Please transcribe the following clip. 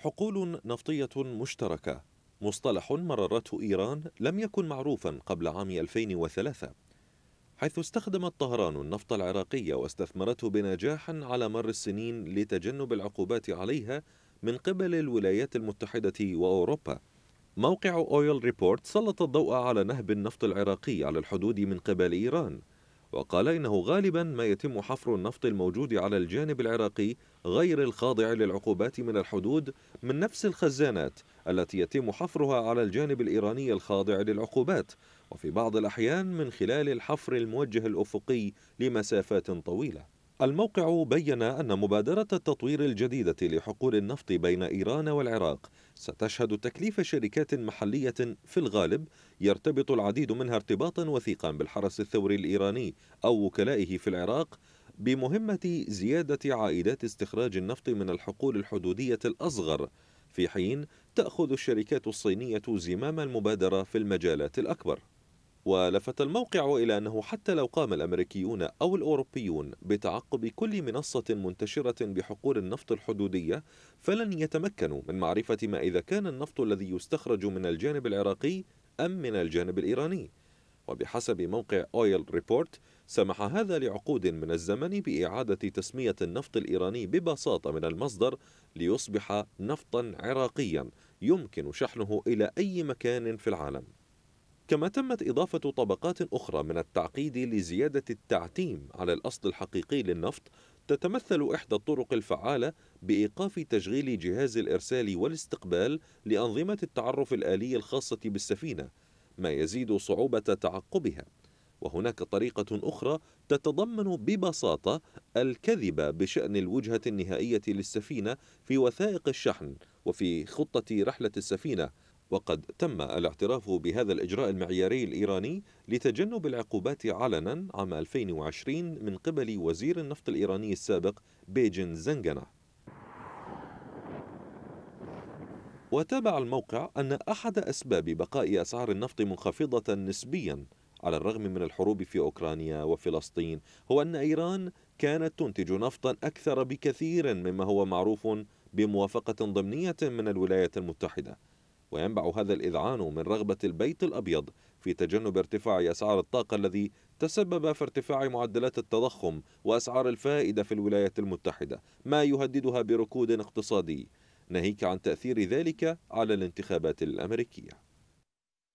حقول نفطية مشتركة مصطلح مررته إيران لم يكن معروفا قبل عام 2003 حيث استخدمت طهران النفط العراقي واستثمرته بنجاح على مر السنين لتجنب العقوبات عليها من قبل الولايات المتحدة وأوروبا موقع أويل ريبورت سلط الضوء على نهب النفط العراقي على الحدود من قبل إيران وقال إنه غالبا ما يتم حفر النفط الموجود على الجانب العراقي غير الخاضع للعقوبات من الحدود من نفس الخزانات التي يتم حفرها على الجانب الإيراني الخاضع للعقوبات وفي بعض الأحيان من خلال الحفر الموجه الأفقي لمسافات طويلة الموقع بين أن مبادرة التطوير الجديدة لحقول النفط بين إيران والعراق ستشهد تكليف شركات محلية في الغالب يرتبط العديد منها ارتباطا وثيقا بالحرس الثوري الإيراني أو وكلائه في العراق بمهمة زيادة عائدات استخراج النفط من الحقول الحدودية الأصغر في حين تأخذ الشركات الصينية زمام المبادرة في المجالات الأكبر ولفت الموقع إلى أنه حتى لو قام الأمريكيون أو الأوروبيون بتعقب كل منصة منتشرة بحقول النفط الحدودية فلن يتمكنوا من معرفة ما إذا كان النفط الذي يستخرج من الجانب العراقي أم من الجانب الإيراني وبحسب موقع أويل ريبورت سمح هذا لعقود من الزمن بإعادة تسمية النفط الإيراني ببساطة من المصدر ليصبح نفطا عراقيا يمكن شحنه إلى أي مكان في العالم كما تمت إضافة طبقات أخرى من التعقيد لزيادة التعتيم على الأصل الحقيقي للنفط تتمثل إحدى الطرق الفعالة بإيقاف تشغيل جهاز الإرسال والاستقبال لأنظمة التعرف الآلي الخاصة بالسفينة ما يزيد صعوبة تعقبها وهناك طريقة أخرى تتضمن ببساطة الكذب بشأن الوجهة النهائية للسفينة في وثائق الشحن وفي خطة رحلة السفينة وقد تم الاعتراف بهذا الإجراء المعياري الإيراني لتجنب العقوبات علنا عام 2020 من قبل وزير النفط الإيراني السابق بيجن زنجنا وتابع الموقع أن أحد أسباب بقاء أسعار النفط منخفضة نسبيا على الرغم من الحروب في أوكرانيا وفلسطين هو أن إيران كانت تنتج نفطا أكثر بكثير مما هو معروف بموافقة ضمنية من الولايات المتحدة وينبع هذا الإذعان من رغبة البيت الأبيض في تجنب ارتفاع أسعار الطاقة الذي تسبب في ارتفاع معدلات التضخم وأسعار الفائدة في الولايات المتحدة ما يهددها بركود اقتصادي ناهيك عن تأثير ذلك على الانتخابات الأمريكية